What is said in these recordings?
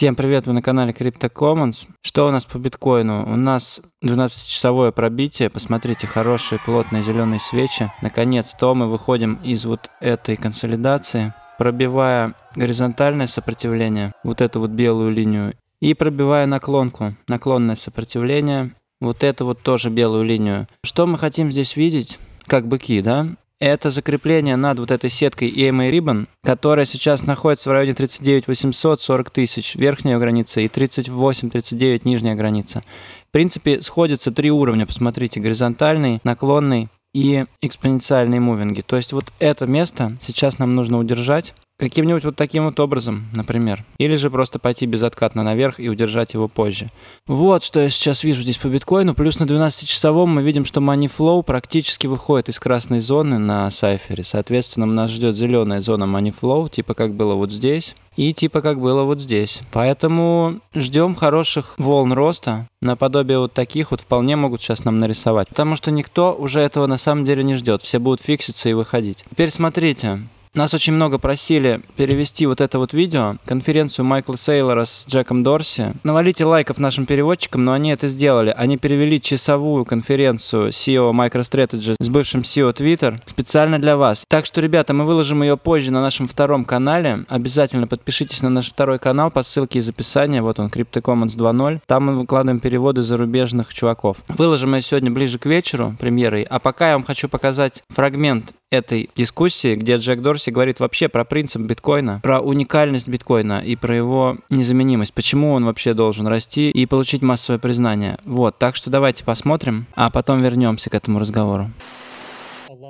Всем привет, вы на канале Crypto Commons. Что у нас по биткоину? У нас 12-часовое пробитие, посмотрите, хорошие плотные зеленые свечи. Наконец-то мы выходим из вот этой консолидации, пробивая горизонтальное сопротивление, вот эту вот белую линию, и пробивая наклонку, наклонное сопротивление, вот эту вот тоже белую линию. Что мы хотим здесь видеть? Как быки, да? это закрепление над вот этой сеткой EMA Ribbon, которая сейчас находится в районе 39 800, 40 тысяч верхняя граница и 38-39 нижняя граница. В принципе, сходятся три уровня, посмотрите, горизонтальный, наклонный и экспоненциальные мувинги. То есть вот это место сейчас нам нужно удержать, Каким-нибудь вот таким вот образом, например. Или же просто пойти безоткатно наверх и удержать его позже. Вот что я сейчас вижу здесь по биткоину. Плюс на 12-часовом мы видим, что money flow практически выходит из красной зоны на сайфере. Соответственно, нас ждет зеленая зона money flow, типа как было вот здесь. И типа как было вот здесь. Поэтому ждем хороших волн роста. Наподобие вот таких вот вполне могут сейчас нам нарисовать. Потому что никто уже этого на самом деле не ждет. Все будут фикситься и выходить. Теперь смотрите. Нас очень много просили перевести вот это вот видео, конференцию Майкла Сейлора с Джеком Дорси. Навалите лайков нашим переводчикам, но они это сделали. Они перевели часовую конференцию CEO MicroStrategy с бывшим CEO Twitter специально для вас. Так что, ребята, мы выложим ее позже на нашем втором канале. Обязательно подпишитесь на наш второй канал по ссылке из описания. Вот он, CryptoCommons 2.0. Там мы выкладываем переводы зарубежных чуваков. Выложим ее сегодня ближе к вечеру премьерой. А пока я вам хочу показать фрагмент этой дискуссии, где Джек Дорси говорит вообще про принцип биткоина, про уникальность биткоина и про его незаменимость, почему он вообще должен расти и получить массовое признание. Вот, так что давайте посмотрим, а потом вернемся к этому разговору.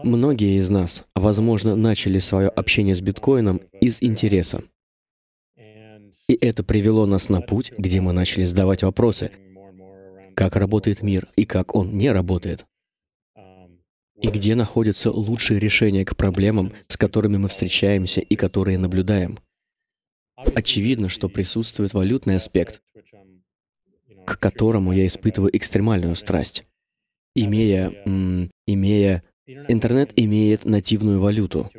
Многие из нас, возможно, начали свое общение с биткоином из интереса. И это привело нас на путь, где мы начали задавать вопросы, как работает мир и как он не работает и где находятся лучшие решения к проблемам, с которыми мы встречаемся и которые наблюдаем. Очевидно, что присутствует валютный аспект, к которому я испытываю экстремальную страсть. Имея, м, имея, интернет имеет нативную валюту,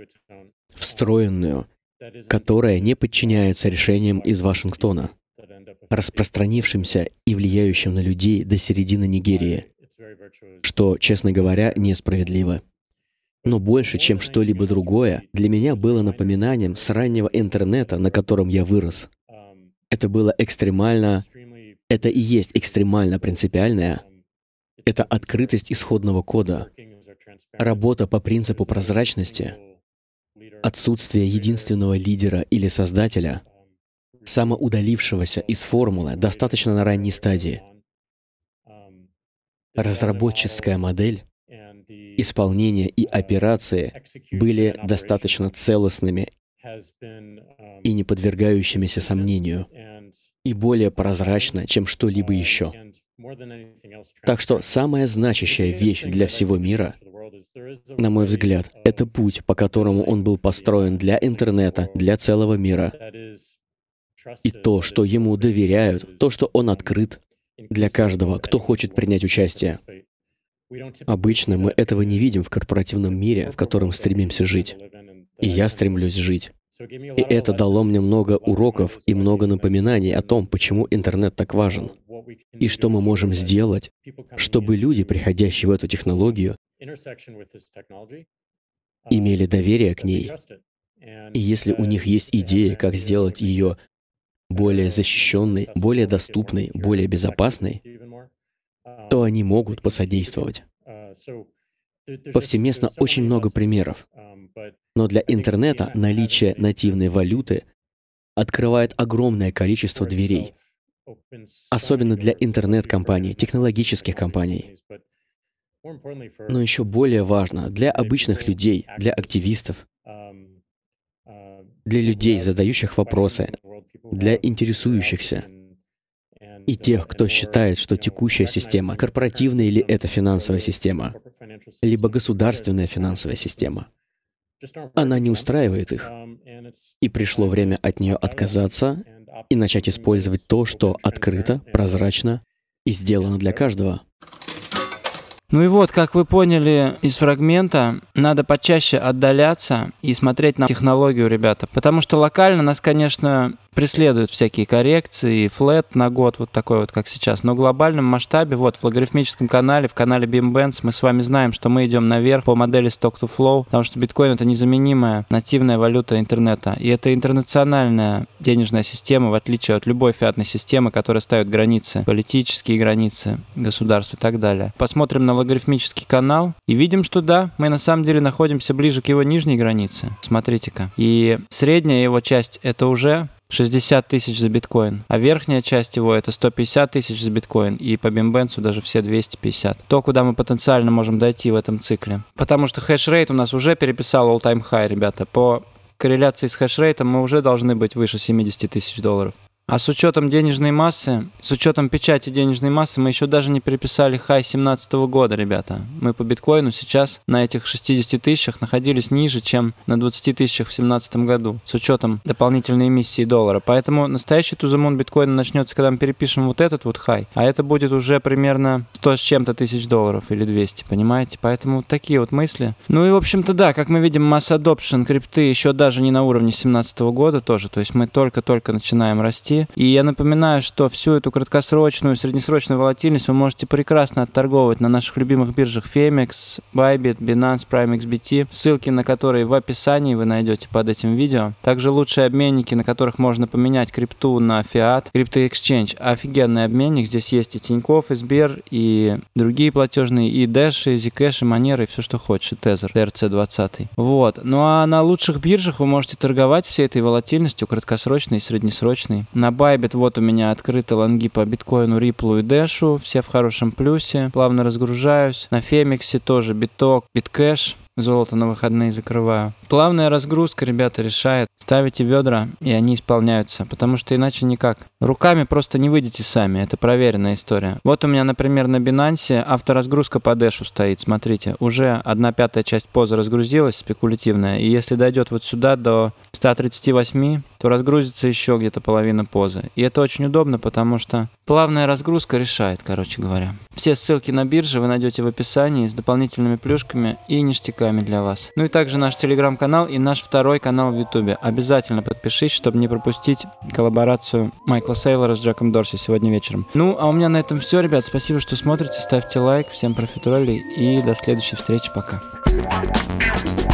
встроенную, которая не подчиняется решениям из Вашингтона, распространившимся и влияющим на людей до середины Нигерии что, честно говоря, несправедливо. Но больше, чем что-либо другое, для меня было напоминанием с раннего интернета, на котором я вырос. Это было экстремально... Это и есть экстремально принципиальное. Это открытость исходного кода, работа по принципу прозрачности, отсутствие единственного лидера или создателя, um, самоудалившегося из формулы достаточно на ранней стадии разработческая модель, исполнение и операции были достаточно целостными um, и не подвергающимися сомнению, и более прозрачно, чем что-либо um, еще. Так что самая значащая вещь для всего мира, на мой взгляд, это путь, по которому он был построен для интернета, для целого мира. И то, что ему доверяют, то, что он открыт, для каждого, кто хочет принять участие. Обычно мы этого не видим в корпоративном мире, в котором стремимся жить. И я стремлюсь жить. И это дало мне много уроков и много напоминаний о том, почему интернет так важен, и что мы можем сделать, чтобы люди, приходящие в эту технологию, имели доверие к ней. И если у них есть идея, как сделать ее более защищенной, более доступной, более безопасной, то они могут посодействовать. Повсеместно очень много примеров. Но для интернета наличие нативной валюты открывает огромное количество дверей, особенно для интернет-компаний, технологических компаний. Но еще более важно для обычных людей, для активистов, для людей, задающих вопросы, для интересующихся и тех, кто считает, что текущая система, корпоративная или это финансовая система, либо государственная финансовая система, она не устраивает их. И пришло время от нее отказаться и начать использовать то, что открыто, прозрачно и сделано для каждого. Ну и вот, как вы поняли из фрагмента, надо почаще отдаляться и смотреть на технологию, ребята. Потому что локально нас, конечно, преследуют всякие коррекции, флет на год, вот такой вот, как сейчас. Но в глобальном масштабе, вот в логарифмическом канале, в канале BIM Bands мы с вами знаем, что мы идем наверх по модели Stock to Flow, потому что биткоин это незаменимая нативная валюта интернета. И это интернациональная денежная система, в отличие от любой фиатной системы, которая ставит границы, политические границы государств и так далее. Посмотрим на логарифмический канал и видим, что да, мы на самом деле находимся ближе к его нижней границе. Смотрите-ка. И средняя его часть это уже 60 тысяч за биткоин, а верхняя часть его это 150 тысяч за биткоин, и по бимбенсу даже все 250. То, куда мы потенциально можем дойти в этом цикле. Потому что хешрейт у нас уже переписал all-time high, ребята. По корреляции с хешрейтом мы уже должны быть выше 70 тысяч долларов. А с учетом денежной массы, с учетом печати денежной массы, мы еще даже не переписали хай 2017 года, ребята. Мы по биткоину сейчас на этих 60 тысячах находились ниже, чем на 20 тысячах в 2017 году, с учетом дополнительной эмиссии доллара. Поэтому настоящий тузамун биткоина начнется, когда мы перепишем вот этот вот хай, а это будет уже примерно 100 с чем-то тысяч долларов или 200, понимаете? Поэтому вот такие вот мысли. Ну и, в общем-то, да, как мы видим, масса adoption крипты еще даже не на уровне 2017 года тоже, то есть мы только-только начинаем расти расти. И я напоминаю, что всю эту краткосрочную, и среднесрочную волатильность вы можете прекрасно отторговывать на наших любимых биржах Femex, Bybit, Binance, Prime XBT, ссылки на которые в описании вы найдете под этим видео. Также лучшие обменники, на которых можно поменять крипту на фиат. крипто Exchange – офигенный обменник. Здесь есть и Тиньков, и Сбер, и другие платежные, и Dash, и Zcash, и Monero, и все, что хочешь, и Tether, TRC20. Вот. Ну а на лучших биржах вы можете торговать всей этой волатильностью, краткосрочной и среднесрочной. На Байбит вот у меня открыты лонги по биткоину, риплу и дэшу. Все в хорошем плюсе. Плавно разгружаюсь. На Фемиксе тоже биток, биткэш золото на выходные закрываю. Плавная разгрузка, ребята, решает. Ставите ведра, и они исполняются, потому что иначе никак. Руками просто не выйдете сами, это проверенная история. Вот у меня, например, на Binance авторазгрузка по дэшу стоит, смотрите. Уже одна пятая часть поза разгрузилась, спекулятивная, и если дойдет вот сюда до 138, то разгрузится еще где-то половина позы. И это очень удобно, потому что плавная разгрузка решает, короче говоря. Все ссылки на биржи вы найдете в описании с дополнительными плюшками и ништяками для вас. Ну и также наш телеграм-канал и наш второй канал в ютубе. Обязательно подпишись, чтобы не пропустить коллаборацию Майкла Сейлора с Джеком Дорси сегодня вечером. Ну, а у меня на этом все, ребят. Спасибо, что смотрите. Ставьте лайк. Всем профитуролей и до следующей встречи. Пока. thank you